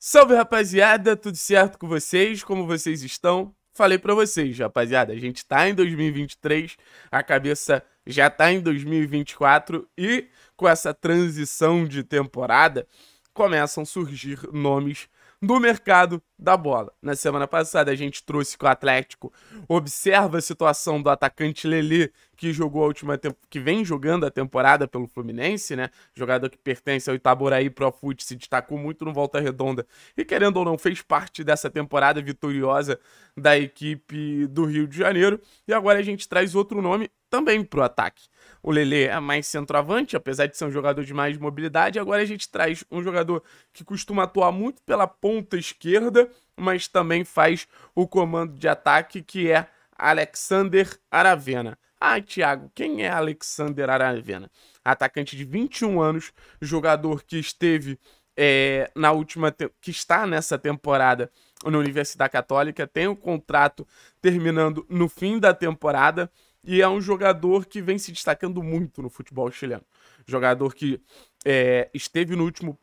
Salve rapaziada, tudo certo com vocês? Como vocês estão? Falei para vocês, rapaziada, a gente tá em 2023, a cabeça já tá em 2024 e com essa transição de temporada começam a surgir nomes no mercado da bola. Na semana passada a gente trouxe que o Atlético observa a situação do atacante Lelê que jogou a última que vem jogando a temporada pelo Fluminense, né? Jogador que pertence ao Itaboraí Pro Fute, se destacou muito no Volta Redonda e querendo ou não fez parte dessa temporada vitoriosa da equipe do Rio de Janeiro. E agora a gente traz outro nome também pro ataque. O Lele é mais centroavante, apesar de ser um jogador de mais mobilidade. Agora a gente traz um jogador que costuma atuar muito pela ponta esquerda, mas também faz o comando de ataque que é Alexander Aravena. Ah, Thiago, quem é Alexander Aravena? Atacante de 21 anos, jogador que esteve é, na última que está nessa temporada na Universidade Católica, tem o um contrato terminando no fim da temporada e é um jogador que vem se destacando muito no futebol chileno. Jogador que é, esteve no último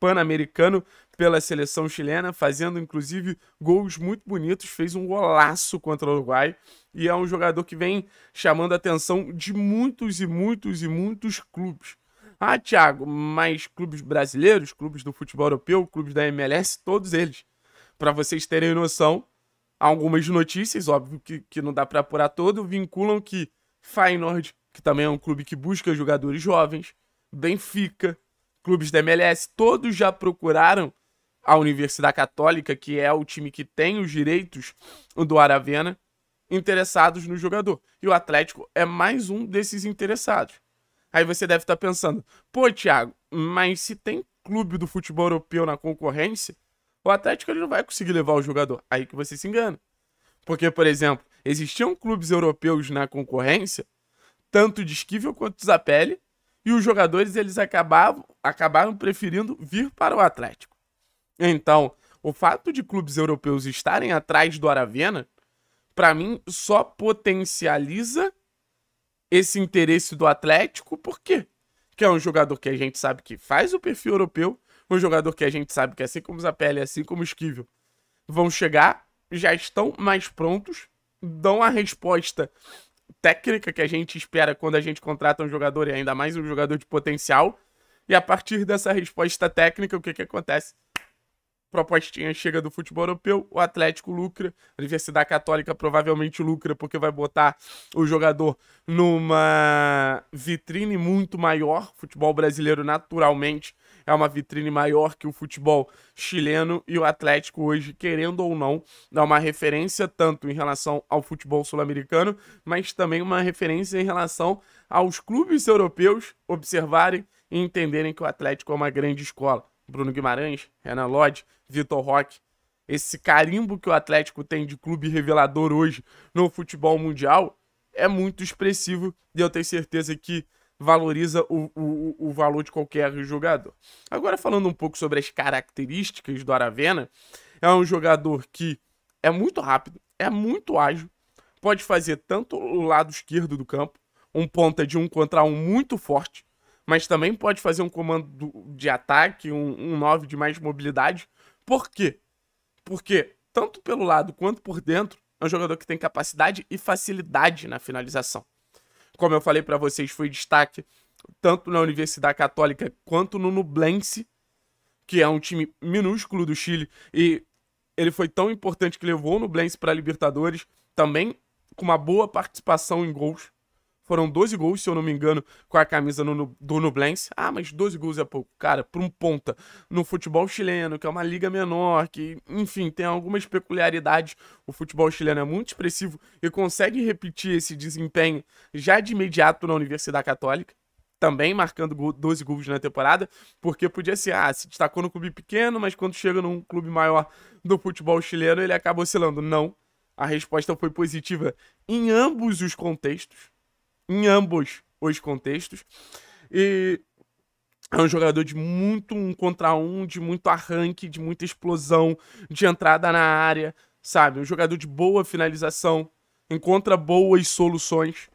Pan-Americano, pela seleção chilena, fazendo inclusive gols muito bonitos, fez um golaço contra o Uruguai e é um jogador que vem chamando a atenção de muitos e muitos e muitos clubes. Ah, Thiago, mas clubes brasileiros, clubes do futebol europeu, clubes da MLS, todos eles. Para vocês terem noção, algumas notícias, óbvio que, que não dá para apurar todo, vinculam que Feyenoord, que também é um clube que busca jogadores jovens, Benfica, clubes da MLS, todos já procuraram a Universidade Católica, que é o time que tem os direitos do Aravena, interessados no jogador. E o Atlético é mais um desses interessados. Aí você deve estar tá pensando, pô, Thiago, mas se tem clube do futebol europeu na concorrência, o Atlético ele não vai conseguir levar o jogador. Aí que você se engana. Porque, por exemplo, existiam clubes europeus na concorrência, tanto de Esquivel quanto de Zapelli, e os jogadores eles acabavam, acabaram preferindo vir para o Atlético. Então, o fato de clubes europeus estarem atrás do Aravena, para mim, só potencializa esse interesse do Atlético, por quê? Que é um jogador que a gente sabe que faz o perfil europeu, um jogador que a gente sabe que, assim como Zapelli, assim como Esquivel, vão chegar, já estão mais prontos, dão a resposta técnica que a gente espera quando a gente contrata um jogador e ainda mais um jogador de potencial. E a partir dessa resposta técnica, o que, que acontece? propostinha chega do futebol europeu, o Atlético lucra, a Universidade Católica provavelmente lucra porque vai botar o jogador numa vitrine muito maior. O futebol brasileiro naturalmente é uma vitrine maior que o futebol chileno e o Atlético hoje, querendo ou não, é uma referência tanto em relação ao futebol sul-americano, mas também uma referência em relação aos clubes europeus observarem e entenderem que o Atlético é uma grande escola. Bruno Guimarães, Renan Lodge, Vitor Roque. Esse carimbo que o Atlético tem de clube revelador hoje no futebol mundial é muito expressivo e eu tenho certeza que valoriza o, o, o valor de qualquer jogador. Agora, falando um pouco sobre as características do Aravena, é um jogador que é muito rápido, é muito ágil, pode fazer tanto o lado esquerdo do campo, um ponta de um contra um muito forte, mas também pode fazer um comando de ataque, um, um 9 de mais mobilidade. Por quê? Porque, tanto pelo lado quanto por dentro, é um jogador que tem capacidade e facilidade na finalização. Como eu falei para vocês, foi destaque tanto na Universidade Católica quanto no Nublense, que é um time minúsculo do Chile, e ele foi tão importante que levou o Nublense para a Libertadores, também com uma boa participação em gols. Foram 12 gols, se eu não me engano, com a camisa no, do Nublense. Ah, mas 12 gols é pouco. Cara, por um ponta no futebol chileno, que é uma liga menor, que, enfim, tem algumas peculiaridades. O futebol chileno é muito expressivo e consegue repetir esse desempenho já de imediato na Universidade Católica também marcando 12 gols na temporada, porque podia ser, ah, se destacou no clube pequeno, mas quando chega num clube maior do futebol chileno, ele acaba oscilando. Não. A resposta foi positiva em ambos os contextos em ambos os contextos. E é um jogador de muito um contra um, de muito arranque, de muita explosão, de entrada na área, sabe? Um jogador de boa finalização, encontra boas soluções.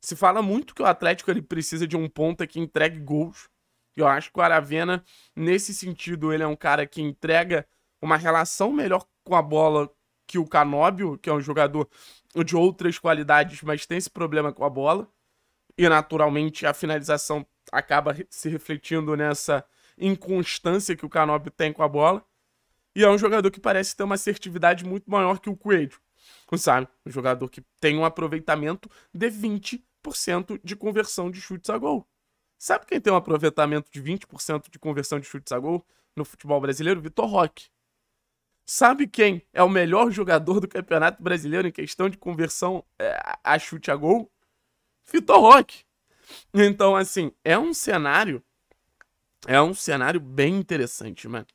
Se fala muito que o Atlético ele precisa de um ponta que entregue gols. E eu acho que o Aravena, nesse sentido, ele é um cara que entrega uma relação melhor com a bola que o Canóbio, que é um jogador de outras qualidades, mas tem esse problema com a bola. E naturalmente a finalização acaba se refletindo nessa inconstância que o Canóbio tem com a bola. E é um jogador que parece ter uma assertividade muito maior que o Coelho. Sabe? Um jogador que tem um aproveitamento de 20% de conversão de chutes a gol. Sabe quem tem um aproveitamento de 20% de conversão de chutes a gol no futebol brasileiro? Vitor Roque. Sabe quem é o melhor jogador do Campeonato Brasileiro em questão de conversão é, a chute a gol? Fitor Roque. Então, assim, é um cenário. É um cenário bem interessante, mano.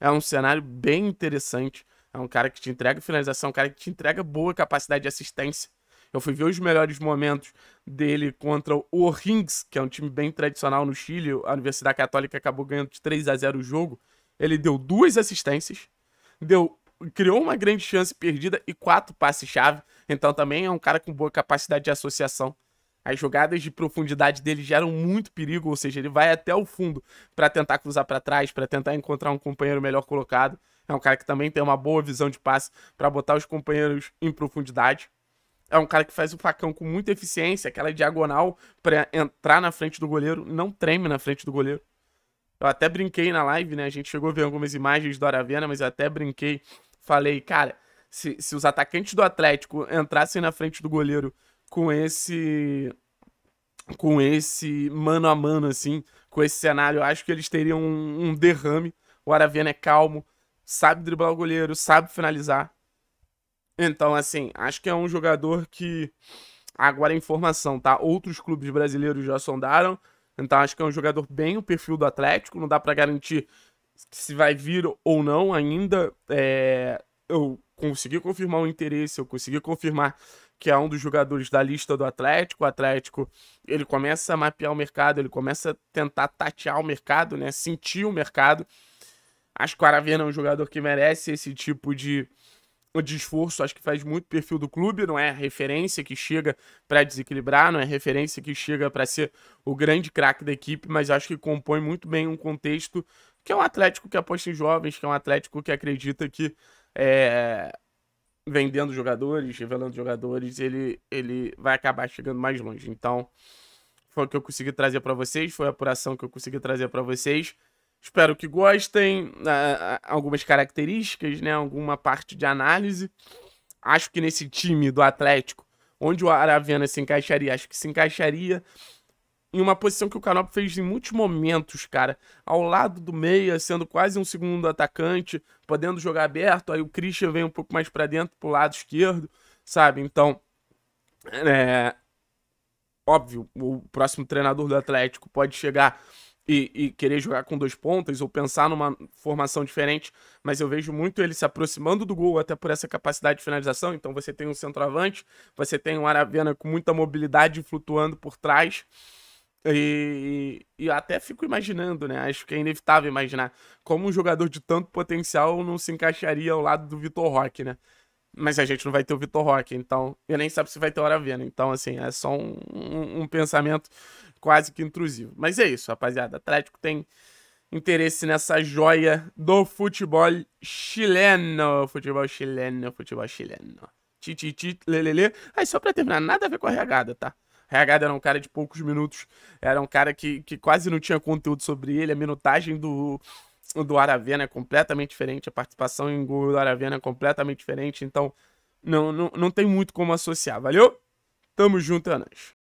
É um cenário bem interessante. É um cara que te entrega finalização, é um cara que te entrega boa capacidade de assistência. Eu fui ver os melhores momentos dele contra o Rings, que é um time bem tradicional no Chile. A Universidade Católica acabou ganhando de 3 a 0 o jogo. Ele deu duas assistências deu, criou uma grande chance perdida e quatro passes-chave. Então também é um cara com boa capacidade de associação. As jogadas de profundidade dele geram muito perigo, ou seja, ele vai até o fundo para tentar cruzar para trás, para tentar encontrar um companheiro melhor colocado. É um cara que também tem uma boa visão de passe para botar os companheiros em profundidade. É um cara que faz o facão com muita eficiência, aquela diagonal para entrar na frente do goleiro, não treme na frente do goleiro. Eu até brinquei na live, né? A gente chegou a ver algumas imagens do Aravena, mas eu até brinquei. Falei, cara, se, se os atacantes do Atlético entrassem na frente do goleiro com esse. com esse mano a mano, assim, com esse cenário, eu acho que eles teriam um, um derrame. O Aravena é calmo, sabe driblar o goleiro, sabe finalizar. Então, assim, acho que é um jogador que. Agora é informação, tá? Outros clubes brasileiros já sondaram. Então acho que é um jogador bem o perfil do Atlético, não dá para garantir se vai vir ou não ainda. É, eu consegui confirmar o interesse, eu consegui confirmar que é um dos jogadores da lista do Atlético. O Atlético, ele começa a mapear o mercado, ele começa a tentar tatear o mercado, né? Sentir o mercado. Acho que o Aravena é um jogador que merece esse tipo de, de esforço, acho que faz muito perfil do clube, não é referência que chega para desequilibrar, não é referência que chega para ser o grande craque da equipe, mas acho que compõe muito bem um contexto que é um Atlético que aposta em jovens, que é um Atlético que acredita que é, vendendo jogadores, revelando jogadores, ele, ele vai acabar chegando mais longe. Então, foi o que eu consegui trazer para vocês, foi a apuração que eu consegui trazer para vocês. Espero que gostem. Uh, algumas características, né? Alguma parte de análise. Acho que nesse time do Atlético, onde o Aravena se encaixaria, acho que se encaixaria em uma posição que o Canop fez em muitos momentos, cara. Ao lado do meia, sendo quase um segundo atacante, podendo jogar aberto. Aí o Christian vem um pouco mais para dentro, pro lado esquerdo, sabe? Então, é... Óbvio, o próximo treinador do Atlético pode chegar e, e, querer jogar com dois pontas ou pensar numa formação diferente, mas eu vejo muito ele se aproximando do gol até por essa capacidade de finalização. Então você tem um centroavante, você tem um Aravena com muita mobilidade flutuando por trás. E, e até fico imaginando, né? Acho que é inevitável imaginar como um jogador de tanto potencial não se encaixaria ao lado do Vitor Roque, né? Mas a gente não vai ter o Vitor Roque, então. Eu nem sabe se vai ter hora vendo. Então, assim, é só um, um, um pensamento quase que intrusivo. Mas é isso, rapaziada. Atlético tem interesse nessa joia do futebol chileno. Futebol chileno, futebol chileno. Tititi, lelele. Aí só pra terminar, nada a ver com a regada, tá? A regada era um cara de poucos minutos, era um cara que, que quase não tinha conteúdo sobre ele, a minutagem do, o do Aravena é completamente diferente, a participação em gol do Aravena é completamente diferente, então não, não, não tem muito como associar, valeu? Tamo junto, é nóis.